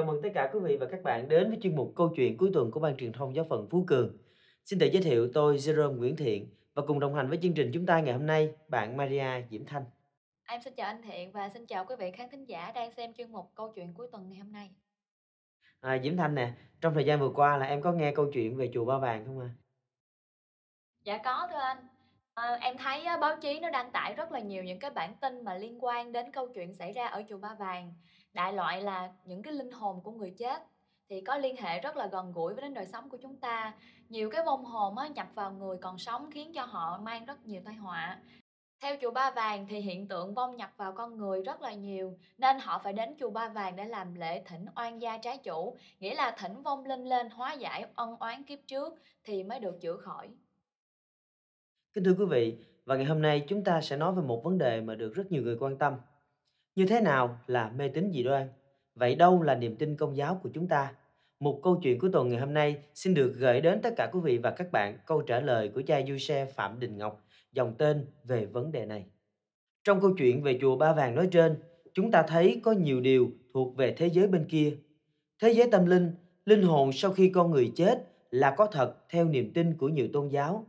Chào mừng tất cả quý vị và các bạn đến với chuyên mục Câu chuyện cuối tuần của Ban truyền thông giáo phận Phú Cường. Xin tự giới thiệu tôi Jerome Nguyễn Thiện và cùng đồng hành với chương trình chúng ta ngày hôm nay bạn Maria Diễm Thanh. Em xin chào anh Thiện và xin chào quý vị khán thính giả đang xem chuyên mục Câu chuyện cuối tuần ngày hôm nay. À, Diễm Thanh nè, trong thời gian vừa qua là em có nghe câu chuyện về chùa Ba Vàng không ạ? À? Dạ có thưa anh. À, em thấy báo chí nó đăng tải rất là nhiều những cái bản tin mà liên quan đến câu chuyện xảy ra ở chùa Ba Vàng đại loại là những cái linh hồn của người chết thì có liên hệ rất là gần gũi với đến đời sống của chúng ta nhiều cái vong hồn á, nhập vào người còn sống khiến cho họ mang rất nhiều tai họa theo chùa Ba Vàng thì hiện tượng vong nhập vào con người rất là nhiều nên họ phải đến chùa Ba Vàng để làm lễ thỉnh oan gia trái chủ, nghĩa là thỉnh vong linh lên hóa giải ân oán kiếp trước thì mới được chữa khỏi. Kính thưa quý vị, và ngày hôm nay chúng ta sẽ nói về một vấn đề mà được rất nhiều người quan tâm, như thế nào là mê tín dị đoan? Vậy đâu là niềm tin công giáo của chúng ta? Một câu chuyện của tuần ngày hôm nay xin được gửi đến tất cả quý vị và các bạn câu trả lời của cha Du Xe Phạm Đình Ngọc, dòng tên về vấn đề này. Trong câu chuyện về chùa Ba Vàng nói trên, chúng ta thấy có nhiều điều thuộc về thế giới bên kia. Thế giới tâm linh, linh hồn sau khi con người chết là có thật theo niềm tin của nhiều tôn giáo.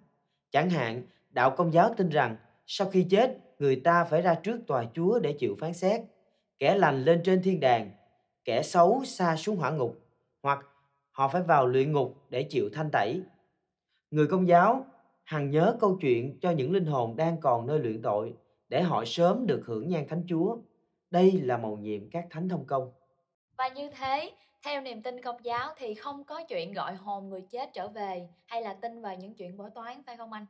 Chẳng hạn, đạo công giáo tin rằng sau khi chết người ta phải ra trước tòa chúa để chịu phán xét kẻ lành lên trên thiên đàng kẻ xấu xa xuống hỏa ngục hoặc họ phải vào luyện ngục để chịu thanh tẩy người công giáo hằng nhớ câu chuyện cho những linh hồn đang còn nơi luyện tội để họ sớm được hưởng nhan thánh chúa đây là mầu nhiệm các thánh thông công và như thế theo niềm tin công giáo thì không có chuyện gọi hồn người chết trở về hay là tin vào những chuyện bói toán phải không anh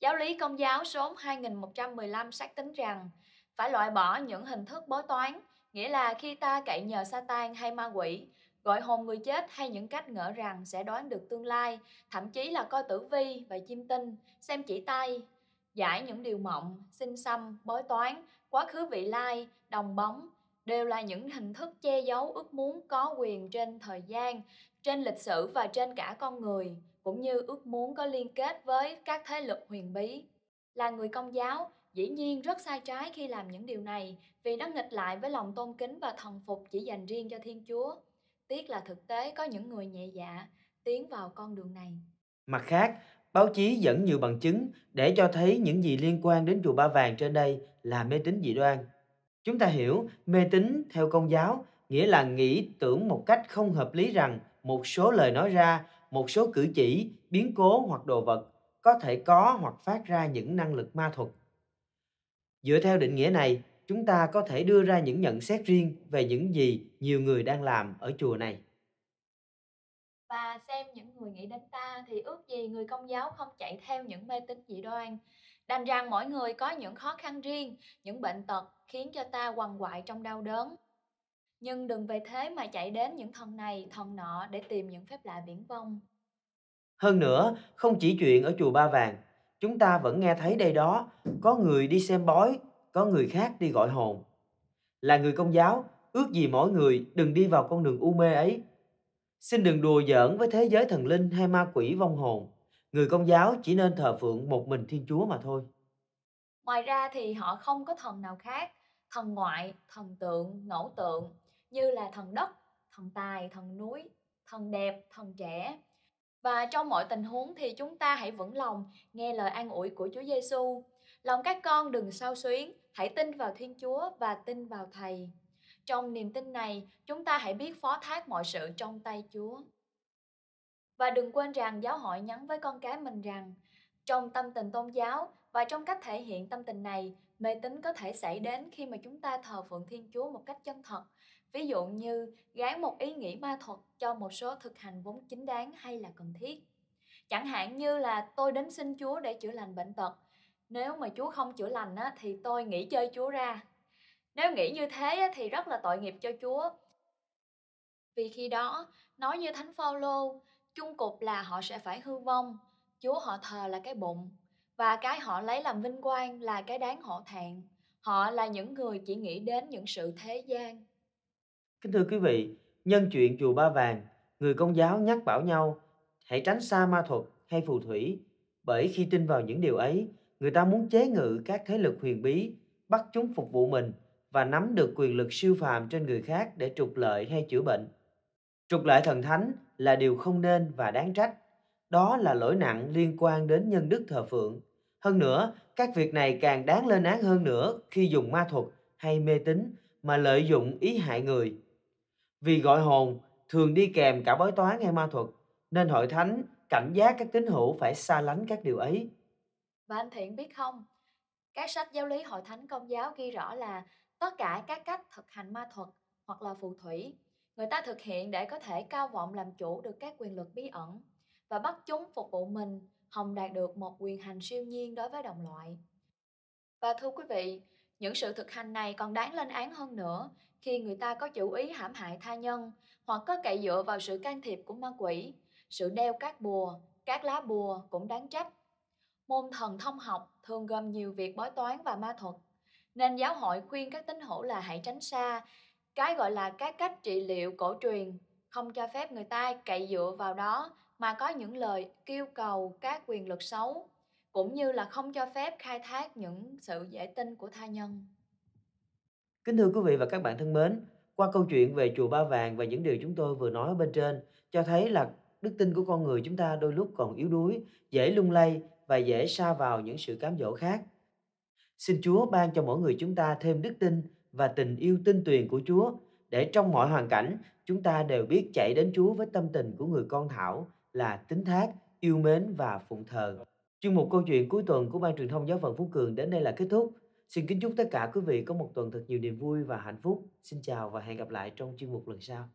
Giáo lý Công giáo số 2115 xác tính rằng phải loại bỏ những hình thức bói toán, nghĩa là khi ta cậy nhờ Satan hay ma quỷ, gọi hồn người chết hay những cách ngỡ rằng sẽ đoán được tương lai, thậm chí là coi tử vi và chiêm tinh, xem chỉ tay, giải những điều mộng, sinh xăm, bói toán, quá khứ vị lai, đồng bóng, đều là những hình thức che giấu ước muốn có quyền trên thời gian trên lịch sử và trên cả con người, cũng như ước muốn có liên kết với các thế lực huyền bí. Là người công giáo, dĩ nhiên rất sai trái khi làm những điều này vì nó nghịch lại với lòng tôn kính và thần phục chỉ dành riêng cho Thiên Chúa. Tiếc là thực tế có những người nhẹ dạ tiến vào con đường này. Mặt khác, báo chí dẫn nhiều bằng chứng để cho thấy những gì liên quan đến chùa Ba Vàng trên đây là mê tín dị đoan. Chúng ta hiểu mê tín theo công giáo nghĩa là nghĩ tưởng một cách không hợp lý rằng một số lời nói ra, một số cử chỉ, biến cố hoặc đồ vật có thể có hoặc phát ra những năng lực ma thuật. Dựa theo định nghĩa này, chúng ta có thể đưa ra những nhận xét riêng về những gì nhiều người đang làm ở chùa này. Và xem những người nghĩ đến ta thì ước gì người công giáo không chạy theo những mê tín dị đoan. Đành rằng mỗi người có những khó khăn riêng, những bệnh tật khiến cho ta quằn quại trong đau đớn, nhưng đừng vì thế mà chạy đến những thần này thần nọ để tìm những phép lạ viễn vông hơn nữa không chỉ chuyện ở chùa ba vàng chúng ta vẫn nghe thấy đây đó có người đi xem bói có người khác đi gọi hồn là người công giáo ước gì mỗi người đừng đi vào con đường u mê ấy xin đừng đùa giỡn với thế giới thần linh hay ma quỷ vong hồn người công giáo chỉ nên thờ phượng một mình thiên chúa mà thôi ngoài ra thì họ không có thần nào khác thần ngoại thần tượng ngẫu tượng như là thần đất, thần tài, thần núi, thần đẹp, thần trẻ. Và trong mọi tình huống thì chúng ta hãy vững lòng nghe lời an ủi của Chúa Giêsu. Lòng các con đừng sao xuyến, hãy tin vào Thiên Chúa và tin vào Thầy. Trong niềm tin này, chúng ta hãy biết phó thác mọi sự trong tay Chúa. Và đừng quên rằng giáo hội nhắn với con cái mình rằng trong tâm tình tôn giáo và trong cách thể hiện tâm tình này, mê tín có thể xảy đến khi mà chúng ta thờ phượng Thiên Chúa một cách chân thật ví dụ như gán một ý nghĩ ma thuật cho một số thực hành vốn chính đáng hay là cần thiết chẳng hạn như là tôi đến xin chúa để chữa lành bệnh tật nếu mà chúa không chữa lành á, thì tôi nghĩ chơi chúa ra nếu nghĩ như thế á, thì rất là tội nghiệp cho chúa vì khi đó nói như thánh phaolô chung cục là họ sẽ phải hư vong chúa họ thờ là cái bụng và cái họ lấy làm vinh quang là cái đáng hổ thẹn họ là những người chỉ nghĩ đến những sự thế gian Kính thưa quý vị, nhân chuyện chùa Ba Vàng, người công giáo nhắc bảo nhau hãy tránh xa ma thuật hay phù thủy, bởi khi tin vào những điều ấy, người ta muốn chế ngự các thế lực huyền bí, bắt chúng phục vụ mình và nắm được quyền lực siêu phàm trên người khác để trục lợi hay chữa bệnh. Trục lợi thần thánh là điều không nên và đáng trách. Đó là lỗi nặng liên quan đến nhân đức thờ phượng. Hơn nữa, các việc này càng đáng lên án hơn nữa khi dùng ma thuật hay mê tín mà lợi dụng ý hại người vì gọi hồn thường đi kèm cả bói toán hay ma thuật, nên hội thánh cảnh giác các tín hữu phải xa lánh các điều ấy. Và anh Thiện biết không, các sách giáo lý hội thánh công giáo ghi rõ là tất cả các cách thực hành ma thuật hoặc là phù thủy, người ta thực hiện để có thể cao vọng làm chủ được các quyền lực bí ẩn và bắt chúng phục vụ mình, hồng đạt được một quyền hành siêu nhiên đối với đồng loại. Và thưa quý vị, những sự thực hành này còn đáng lên án hơn nữa khi người ta có chủ ý hãm hại tha nhân hoặc có cậy dựa vào sự can thiệp của ma quỷ. Sự đeo các bùa, các lá bùa cũng đáng trách. Môn thần thông học thường gồm nhiều việc bói toán và ma thuật, nên giáo hội khuyên các tín hữu là hãy tránh xa cái gọi là các cách trị liệu cổ truyền, không cho phép người ta cậy dựa vào đó mà có những lời kêu cầu các quyền lực xấu cũng như là không cho phép khai thác những sự dễ tin của tha nhân. Kính thưa quý vị và các bạn thân mến, qua câu chuyện về chùa Ba Vàng và những điều chúng tôi vừa nói ở bên trên cho thấy là đức tin của con người chúng ta đôi lúc còn yếu đuối, dễ lung lay và dễ sa vào những sự cám dỗ khác. Xin Chúa ban cho mỗi người chúng ta thêm đức tin và tình yêu tinh tuyền của Chúa để trong mọi hoàn cảnh chúng ta đều biết chạy đến Chúa với tâm tình của người con thảo là tín thác, yêu mến và phụng thờ chương mục câu chuyện cuối tuần của Ban truyền thông giáo phận Phú Cường đến đây là kết thúc. Xin kính chúc tất cả quý vị có một tuần thật nhiều niềm vui và hạnh phúc. Xin chào và hẹn gặp lại trong chuyên mục lần sau.